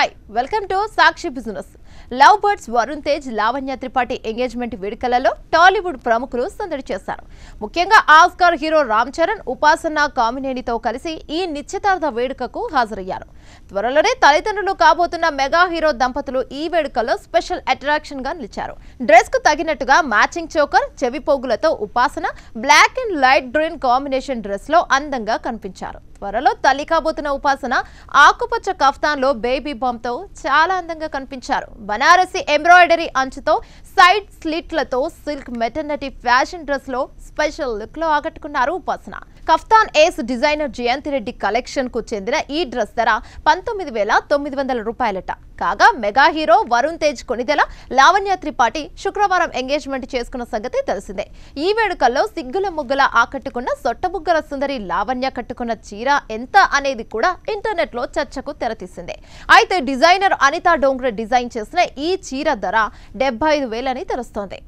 Hi, welcome to Sakshi business love birds Varun Tej Lavanya Tripathi engagement వేడుకలలో Tollywood ప్రముఖులు సందడి చేశారు ముఖ్యంగా ఆస్కార్ హీరో రామ్ చరణ్ ఉపాసన కామినేనితో కలిసి ఈ నిశ్చితార్థ వేడుకకు హాజరయ్యారు త్వరలోనే తల్లిదండ్రులు కాబోతున్న మెగా హీరో దంపతులు ఈ వేడుకలో స్పెషల్ అట్రాక్షన్ గా నిలిచారు డ్రెస్ కు తగినట్టుగా మ్యాచింగ్ చోకర్ చెవి పోగులతో Upasana black and light green combination dress లో అందంగా కనిపించారు త్వరలో తల్లి కాబోతున్న ఉపాసన ఆకుపచ్చ కఫ్తాన్లో బేబీ తో చాలా అందంగా కనిపించారు బనారసి ఎంబ్రాయిడరీ అంచుతో సైడ్ స్లిట్లతో సిల్క్ మెటర్నటీ ఫ్యాషన్ డ్రెస్ లో స్పెషల్ లుక్ లో ఆకట్టుకున్నారు Upasana kaftan ace designer Jayanti Reddy collection కు చెందిన ఈ డ్రెస్ ధర పంతొమ్మిది వేల తొమ్మిది వందల రూపాయలట కాగా మెగా హీరో వరుణ్ తేజ్ కొనిదెల లావణ్య త్రిపాఠి శుక్రవారం ఎంగేజ్మెంట్ చేసుకున్న సంగతి తెలిసిందే ఈ వేడుకల్లో సిగ్గుల ముగ్గుల ఆకట్టుకున్న సొట్టబుగ్గల సుందరి లావణ్య కట్టుకున్న చీర ఎంత అనేది కూడా ఇంటర్నెట్ లో చర్చకు తెరతీసిందే అయితే design designer Anita Dongre design చేసిన ఈ చీర ధర డెబ్బై ఐదు వేలని తెలుస్తోంది